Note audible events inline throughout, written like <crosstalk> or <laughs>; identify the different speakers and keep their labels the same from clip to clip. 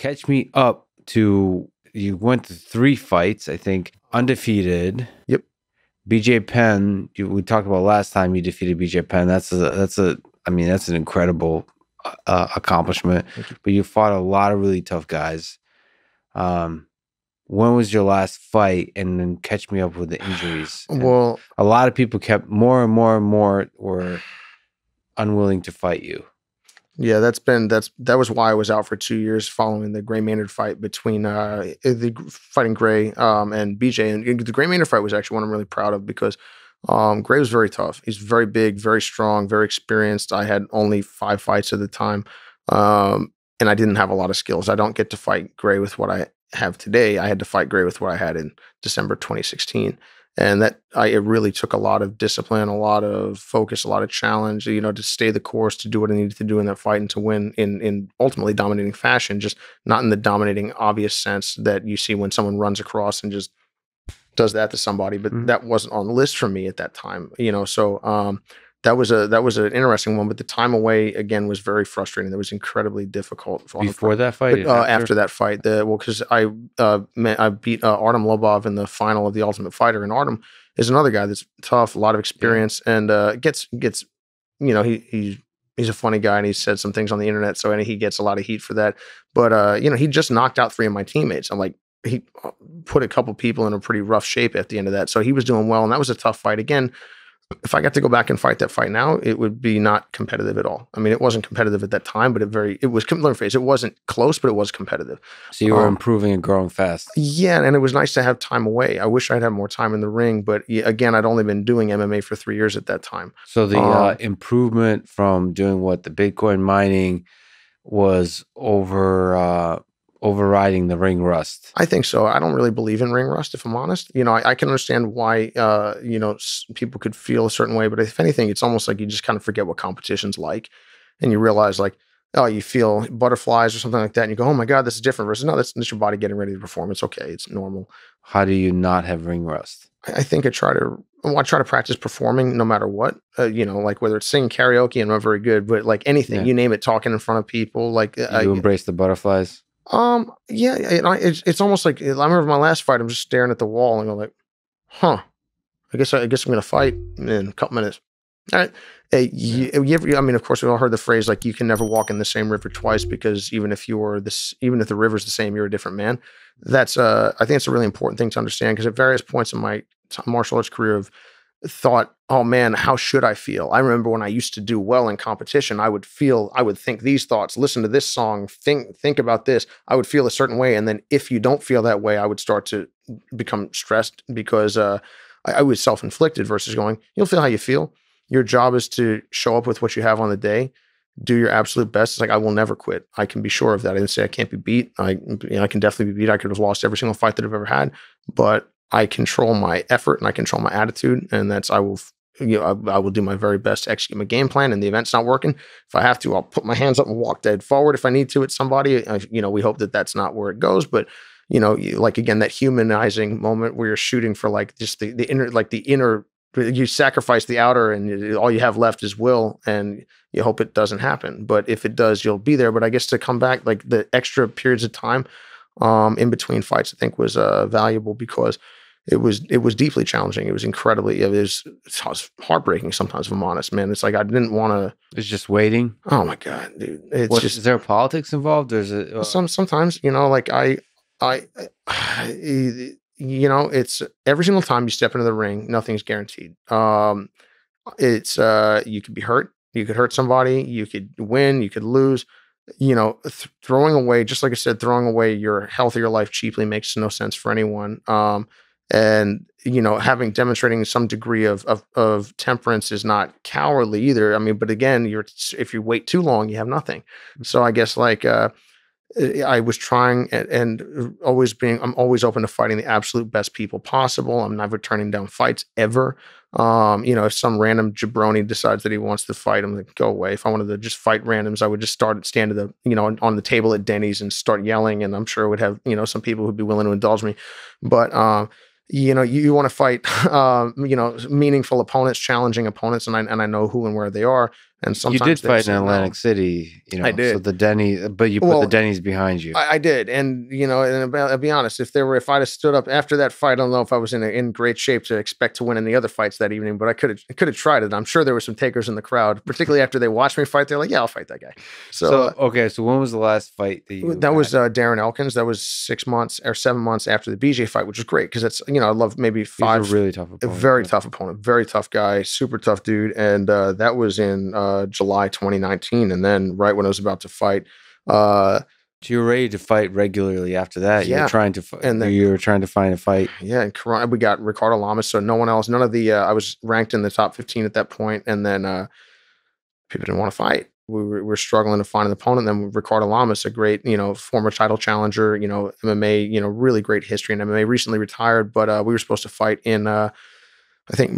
Speaker 1: catch me up to you went to three fights, I think, undefeated. Yep. BJ Penn, you, we talked about last time you defeated BJ Penn. That's a, that's a, I mean, that's an incredible uh, accomplishment. You. But you fought a lot of really tough guys. Um, when was your last fight? And then catch me up with the injuries. <sighs> well, a lot of people kept more and more and more were unwilling to fight you.
Speaker 2: Yeah, that's been that's that was why I was out for two years following the Gray Maynard fight between uh eh, the fighting Gray um and BJ and the Gray Maynard fight was actually one I'm really proud of because um Gray was very tough. He's very big, very strong, very experienced. I had only five fights at the time. Um and I didn't have a lot of skills. I don't get to fight Gray with what I have today. I had to fight Gray with what I had in December 2016 and that I, it really took a lot of discipline, a lot of focus, a lot of challenge, you know, to stay the course, to do what I needed to do in that fight and to win in in ultimately dominating fashion, just not in the dominating obvious sense that you see when someone runs across and just does that to somebody, but mm-hmm. that wasn't on the list for me at that time, you know. So um, that was a that was an interesting one, but the time away again was very frustrating. That was incredibly difficult. Before that fight, but, uh, after? after? that fight, the well, because I uh, met, I beat uh, Artem Lobov in the final of the Ultimate Fighter, and Artem is another guy that's tough, a lot of experience, yeah. and uh, gets gets you know he he's he's a funny guy and he said some things on the internet, so and he gets a lot of heat for that. But uh, you know, he just knocked out three of my teammates. I'm like, he uh, put a couple people in a pretty rough shape at the end of that, so he was doing well, and that was a tough fight again if I got to go back and fight that fight now, it would be not competitive at all. I mean, it wasn't competitive at that time, but it very it was learn phase. It wasn't close, but it was competitive. So you were um, improving and growing fast. Yeah, and it was nice to have time away. I wish I'd had more time in the ring, but again, I'd only been doing MMA for three years at that time. So the uh, um, uh,
Speaker 1: improvement from doing what the Bitcoin mining was over uh,
Speaker 2: overriding the ring rust? I think so. I don't really believe in ring rust, if I'm honest. You know, I, I can understand why, uh, you know, people could feel a certain way, but if anything, it's almost like you just kind of forget what competition's like and you realize, like, oh, you feel butterflies or something like that, and you go, oh my God, this is different versus no, that's, that's your body getting ready to perform. It's okay, it's normal. How do you not have ring rust? I think I try to well, I try to practice performing no matter what. Uh, you know, like whether it's singing karaoke, I'm not very good, but like anything, yeah. you name it, talking in front of people, like uh, you embrace the butterflies. Um, yeah, it, it's, it's almost like I remember my last fight. I'm just staring at the wall and I'm like, "Huh, I guess I, I guess I'm gonna fight in a couple minutes." All right. Hey, you, you ever, I mean, of course, we all heard the phrase like you can never walk in the same river twice because even if you're this, even if the river's the same, you're a different man. That's uh, I think it's a really important thing to understand because at various points in my martial arts career, of thought, oh man, how should I feel? I remember when I used to do well in competition, I would feel, I would think these thoughts, listen to this song, think, think about this. I would feel a certain way. And then if you don't feel that way, I would start to become stressed because uh, I, I was self inflicted versus going, you'll feel how you feel. Your job is to show up with what you have on the day. Do your absolute best. It's like I will never quit. I can be sure of that. I didn't say I can't be beat. I, you know, I can definitely be beat. I could have lost every single fight that I've ever had, but I control my effort and I control my attitude, and that's I will you know, I, I, will do my very best to execute my game plan. And the event's not working. If I have to, I'll put my hands up and walk dead forward if I need to at somebody. I, uh, you know, we hope that that's not where it goes, but you know, like again, that humanizing moment where you're shooting for like just the, the inner, like the inner, you sacrifice the outer and all you have left is will and you hope it doesn't happen. But if it does, you'll be there. But I guess to come back, like the extra periods of time um, in between fights, I think was uh, valuable because – it was it was deeply challenging. It was incredibly it was, it was heartbreaking sometimes. If I'm honest, man, it's like I didn't want to. It's just waiting. Oh my god, dude! It's what, just
Speaker 1: is there politics involved? There's uh,
Speaker 2: some sometimes you know like I I, I <sighs> you know it's every single time you step into the ring, nothing's guaranteed. Um, it's uh you could be hurt, you could hurt somebody, you could win, you could lose you know, th- throwing away, just like I said, throwing away your health or your life cheaply makes no sense for anyone. Um, and you know having demonstrating some degree of, of, of temperance is not cowardly either i mean but again you're if you wait too long you have nothing mm. so i guess like uh, i was trying and, and, always being i'm always open to fighting the absolute best people possible i'm never turning down fights ever um, you know if some random jabroni decides that he wants to fight i'm like go away if i wanted to just fight randoms i would just start stand at the you know on, on the table at denny's and start yelling and i'm sure would have you know some people who'd be willing to indulge me but um you know you, you want to fight <laughs> uh, you know meaningful opponents challenging opponents and I, and I know who and where they are and sometimes you did fight in
Speaker 1: Atlantic no. City, you know. I did. So the Denny, but you put well, the Denny's behind you.
Speaker 2: I, I, did, and you know, and I'll be honest, if there were, if I'd have stood up after that fight, I don't know if I was in a, in great shape to expect to win in the other fights that evening, but I could have could have tried it. I'm sure there were some takers in the crowd, particularly after they watched me fight. They're like, "Yeah, I'll fight that guy." So, so uh, okay, so when was the last fight that you? That had? was uh, Darren Elkins. That was six months or seven months after the BJ fight, which was great because it's you know I love maybe five. really tough, opponent, very yeah. tough opponent, very tough guy, super tough dude, and uh, that was in. Uh, uh, July 2019. And then right when I was about to fight, uh, you were ready to fight regularly after that. Yeah. You were trying to and then you were trying to find a fight. Yeah, and Karan, we got Ricardo Lamas, so no one else, none of the. Uh, I was ranked in the top 15 at that point, and then uh, people didn't want to fight. We were, we were struggling to find an opponent. Then Ricardo Lamas, a great, you know, former title challenger, you know, MMA, you know, really great history in MMA, recently retired, but uh, we were supposed to fight in uh, I think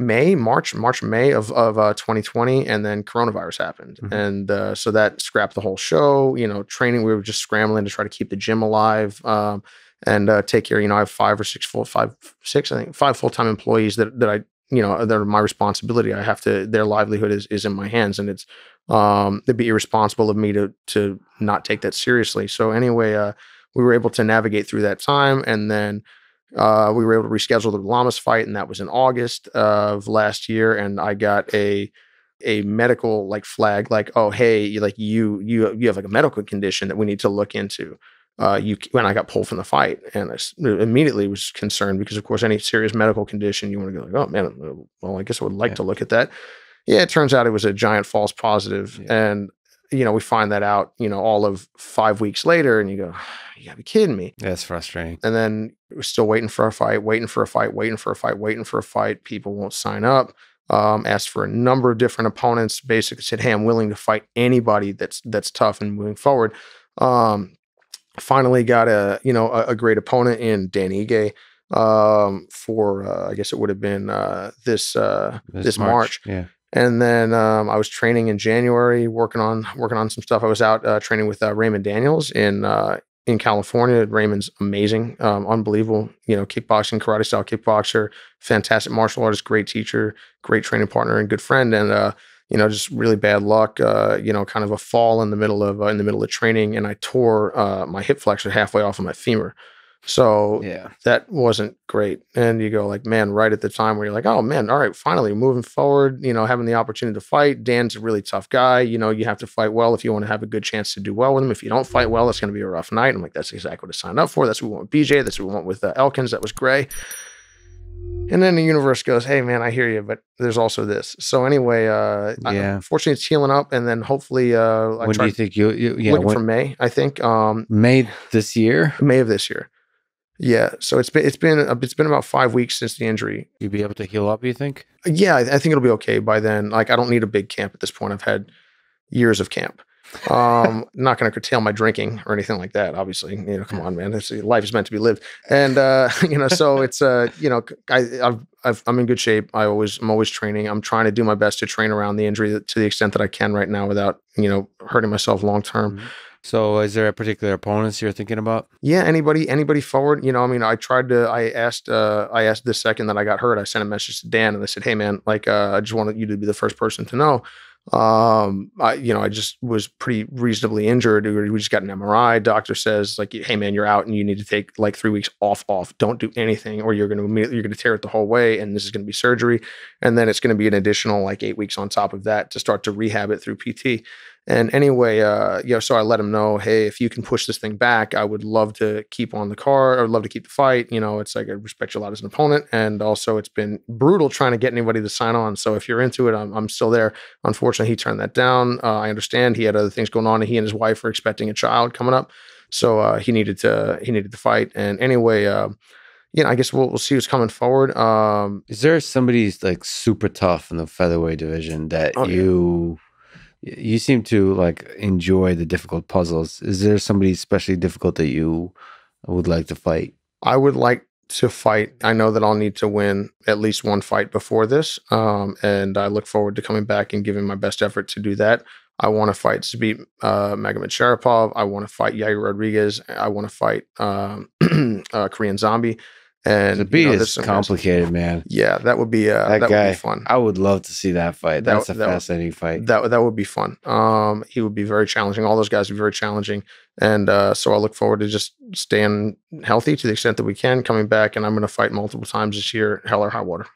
Speaker 2: May, March, March, May of of uh, 2020, and then coronavirus happened, mm-hmm. and uh, so that scrapped the whole show. You know, training we were just scrambling to try to keep the gym alive um, and uh, take care. You know, I have five or six full five six I think five full time employees that that I you know they're my responsibility. I have to their livelihood is is in my hands, and it's um, it'd be irresponsible of me to to not take that seriously. So anyway, uh, we were able to navigate through that time, and then uh, we were able to reschedule the Lamas fight, and that was in August of last year. And I got a a medical like flag, like, oh hey, you, like you you you have like a medical condition that we need to look into. Uh, you when I got pulled from the fight, and I immediately was concerned because of course any serious medical condition you want to go like, oh man, well I guess I would like yeah. to look at that. Yeah, it turns out it was a giant false positive. Yeah. and you know, we find that out, you know, all of five weeks later, and you go, <sighs> you gotta be kidding me. That's frustrating. And then we're still waiting for a fight, waiting for a fight, waiting for a fight, waiting for a fight. People won't sign up. Um, asked for a number of different opponents. Basically said, "Hey, I'm willing to fight anybody that's that's tough and moving forward." Um, finally got a you know a, a great opponent in Dan Ige um, for uh, I guess it would have been uh, this, uh, this this March, March. Yeah. And then um, I was training in January, working on working on some stuff. I was out uh, training with uh, Raymond Daniels in uh, in California. Raymond's amazing, um, unbelievable. You know, kickboxing, karate style kickboxer, fantastic martial artist, great teacher, great training partner, and good friend. And uh, you know, just really bad luck. Uh, you know, kind of a fall in the middle of uh, in the middle of training, and I tore my hip flexor halfway off of my femur. So yeah, that wasn't great. And you go like, man, right at the time where you're like, oh man, all right, finally moving forward, you know, having the opportunity to fight. Dan's a really tough guy. You know, you have to fight well if you want to have a good chance to do well with him. If you don't fight well, it's going to be a rough night. I'm like, that's exactly what I signed up for. That's what we want with BJ. That's what we want with uh, Elkins. That was Gray. And then the universe goes, hey man, I hear you, but there's also this. So anyway, uh, yeah. Fortunately, it's healing up, and then hopefully, uh, I when do you think
Speaker 1: you? you yeah, when, for
Speaker 2: May, I think. Um, May this year. May of this year. Yeah, so it's been it's been uh, it's been about five weeks since the injury. you would be able to heal up, you think? Yeah, I think it'll be okay by then. Like, I don't need a big camp at this point. I've had years of camp. um, <laughs> not going to curtail my drinking or anything like that. Obviously, you know, come on, man, it's, life is meant to be lived. And uh, <laughs> you know, so <laughs> it's uh, you know, I, i am in good shape. I always, I'm always training. I'm trying to do my best to train around the injury to the extent that I can right now without you know hurting myself long term. Mm-hmm. So is there a particular opponents you're thinking about? Yeah, anybody anybody forward, you know, I mean, I tried to I asked uh I asked the second that I got hurt, I sent a message to Dan and I said, "Hey man, like uh, I just wanted you to be the first person to know." Um, I you know, I just was pretty reasonably injured. We just got an MRI. Doctor says like, "Hey man, you're out and you need to take like 3 weeks off off. Don't do anything or you're going to immediately you're going to tear it the whole way and this is going to be surgery and then it's going to be an additional like 8 weeks on top of that to start to rehab it through PT." And anyway, uh, you know, so I let him know, hey, if you can push this thing back, I would love to keep on the car. I would love to keep the fight. You know, it's like I respect you a lot as an opponent, and also it's been brutal trying to get anybody to sign on. So if you're into it, I'm, I'm still there. Unfortunately, he turned that down. Uh, I understand he had other things going on. And he and his wife are expecting a child coming up, so uh, he needed to he needed to fight. And anyway. Uh, you know, I guess we'll, we'll see who's coming forward. Um, Is there somebody like super tough in the featherweight division that oh, you
Speaker 1: yeah you seem to like enjoy the difficult puzzles. Is there somebody especially difficult that you would like to fight?
Speaker 2: I would like to fight. I know that I'll need to win at least one fight before this, um, and I look forward to coming back and giving my best effort to do that. I want to fight Zabit uh, Magomed Sharapov. I want to fight Yair Rodriguez. I want to fight um, <clears throat> uh, Korean Zombie. And the beat you know, is complicated, man. Yeah, that would be uh, that, that guy, would be fun. I would love to see that fight. That's that, a that fascinating fight. That that would be fun. Um, he would be very challenging. All those guys would be very challenging, and uh, so I look forward to just staying healthy to the extent that we can, coming back, and I'm going to fight multiple times this year, hell or high water.